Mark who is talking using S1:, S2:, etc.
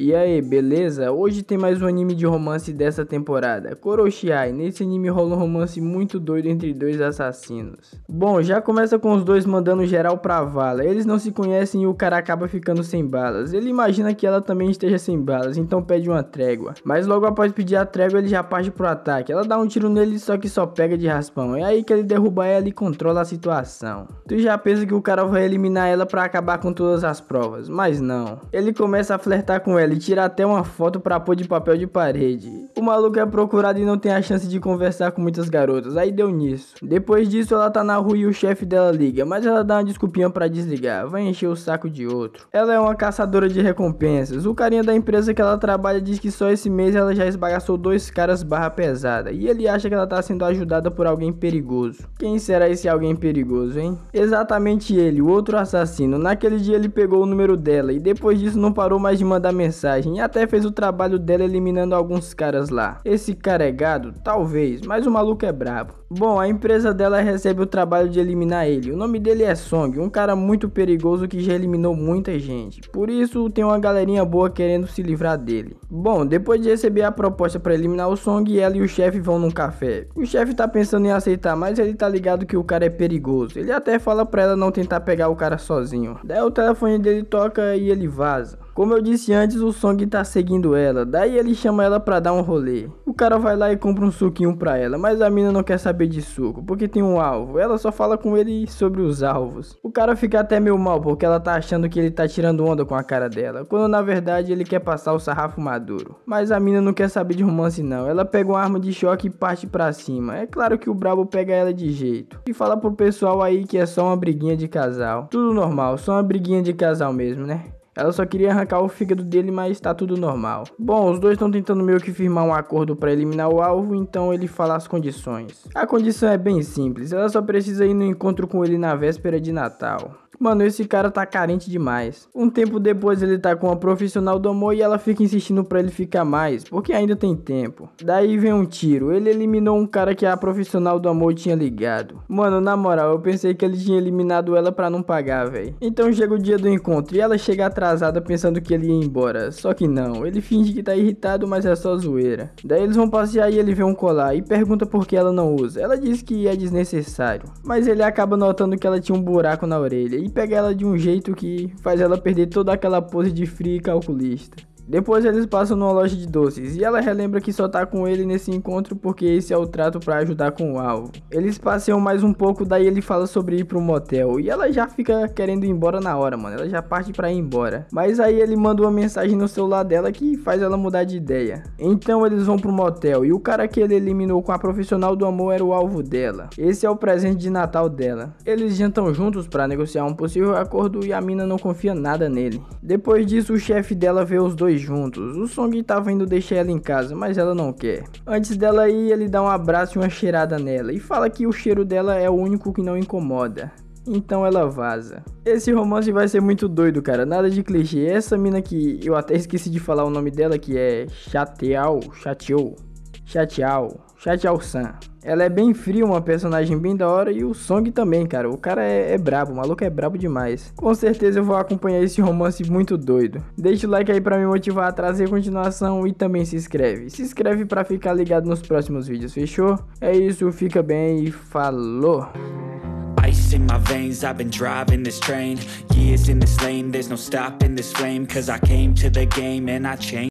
S1: E aí, beleza? Hoje tem mais um anime de romance dessa temporada, Koroshiai. Nesse anime rola um romance muito doido entre dois assassinos. Bom, já começa com os dois mandando geral pra vala. Eles não se conhecem e o cara acaba ficando sem balas. Ele imagina que ela também esteja sem balas, então pede uma trégua. Mas logo após pedir a trégua, ele já parte pro ataque. Ela dá um tiro nele, só que só pega de raspão. É aí que ele derruba ela e controla a situação. Tu já pensa que o cara vai eliminar ela para acabar com todas as provas, mas não. Ele começa a flertar com ela ele tira até uma foto pra pôr de papel de parede. O maluco é procurado e não tem a chance de conversar com muitas garotas, aí deu nisso. Depois disso, ela tá na rua e o chefe dela liga, mas ela dá uma desculpinha para desligar, vai encher o saco de outro. Ela é uma caçadora de recompensas. O carinha da empresa que ela trabalha diz que só esse mês ela já esbagaçou dois caras barra pesada, e ele acha que ela tá sendo ajudada por alguém perigoso. Quem será esse alguém perigoso, hein? Exatamente ele, o outro assassino. Naquele dia ele pegou o número dela e depois disso não parou mais de mandar mensagem mensagem e até fez o trabalho dela eliminando alguns caras lá. Esse cara é gado? Talvez, mas o maluco é brabo. Bom, a empresa dela recebe o trabalho de eliminar ele. O nome dele é Song, um cara muito perigoso que já eliminou muita gente. Por isso, tem uma galerinha boa querendo se livrar dele. Bom, depois de receber a proposta para eliminar o Song, ela e o chefe vão num café. O chefe tá pensando em aceitar, mas ele tá ligado que o cara é perigoso. Ele até fala pra ela não tentar pegar o cara sozinho. Daí o telefone dele toca e ele vaza. Como eu disse antes, o Song tá seguindo ela, daí ele chama ela pra dar um rolê. O cara vai lá e compra um suquinho pra ela, mas a mina não quer saber de suco, porque tem um alvo. Ela só fala com ele sobre os alvos. O cara fica até meio mal, porque ela tá achando que ele tá tirando onda com a cara dela, quando na verdade ele quer passar o sarrafo maduro. Mas a mina não quer saber de romance não, ela pega uma arma de choque e parte pra cima. É claro que o brabo pega ela de jeito. E fala pro pessoal aí que é só uma briguinha de casal. Tudo normal, só uma briguinha de casal mesmo, né? Ela só queria arrancar o fígado dele, mas tá tudo normal. Bom, os dois estão tentando meio que firmar um acordo para eliminar o alvo, então ele fala as condições. A condição é bem simples, ela só precisa ir no encontro com ele na véspera de Natal. Mano, esse cara tá carente demais. Um tempo depois ele tá com a profissional do amor e ela fica insistindo para ele ficar mais, porque ainda tem tempo. Daí vem um tiro. Ele eliminou um cara que a profissional do amor tinha ligado. Mano, na moral, eu pensei que ele tinha eliminado ela para não pagar, velho. Então chega o dia do encontro e ela chega atrasada pensando que ele ia embora. Só que não, ele finge que tá irritado, mas é só zoeira. Daí eles vão passear e ele vê um colar e pergunta por que ela não usa. Ela diz que é desnecessário, mas ele acaba notando que ela tinha um buraco na orelha e pega ela de um jeito que faz ela perder toda aquela pose de fria e calculista. Depois eles passam numa loja de doces e ela relembra que só tá com ele nesse encontro porque esse é o trato para ajudar com o alvo. Eles passeiam mais um pouco, daí ele fala sobre ir pro motel e ela já fica querendo ir embora na hora, mano. Ela já parte para ir embora. Mas aí ele manda uma mensagem no celular dela que faz ela mudar de ideia. Então eles vão pro motel e o cara que ele eliminou com a profissional do amor era o alvo dela. Esse é o presente de Natal dela. Eles jantam juntos para negociar um possível acordo e a mina não confia nada nele. Depois disso, o chefe dela vê os dois juntos. O Song tava indo deixar ela em casa, mas ela não quer. Antes dela ir, ele dá um abraço e uma cheirada nela e fala que o cheiro dela é o único que não incomoda. Então ela vaza. Esse romance vai ser muito doido, cara. Nada de clichê. Essa mina que eu até esqueci de falar o nome dela, que é Chateau, Chateau. Chateau, Chateau San. Ela é bem fria, uma personagem bem da hora e o Song também, cara. O cara é, é, brabo, o maluco é brabo demais. Com certeza eu vou acompanhar esse romance muito doido. Deixa o like aí para me motivar a trazer continuação e também se inscreve. Se inscreve para ficar ligado nos próximos vídeos, fechou? É isso, fica bem e falou. Ice in my veins, I've been driving this train. Years in this lane, there's no stopping this flame. Cause I came to the game and I changed.